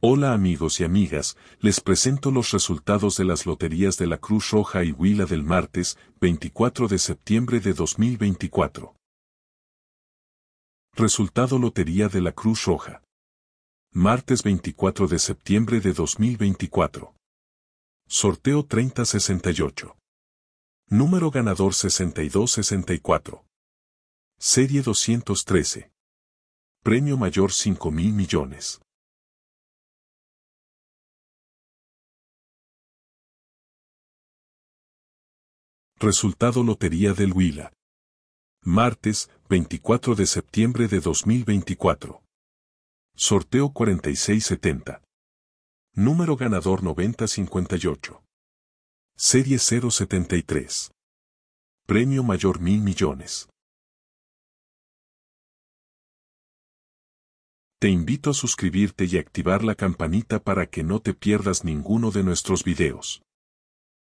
Hola amigos y amigas, les presento los resultados de las loterías de la Cruz Roja y Huila del martes, 24 de septiembre de 2024. Resultado Lotería de la Cruz Roja. Martes 24 de septiembre de 2024. Sorteo 3068. Número ganador 6264. Serie 213. Premio mayor 5 mil millones. Resultado Lotería del Huila. Martes, 24 de septiembre de 2024. Sorteo 4670. Número ganador 9058. Serie 073. Premio mayor mil millones. Te invito a suscribirte y activar la campanita para que no te pierdas ninguno de nuestros videos.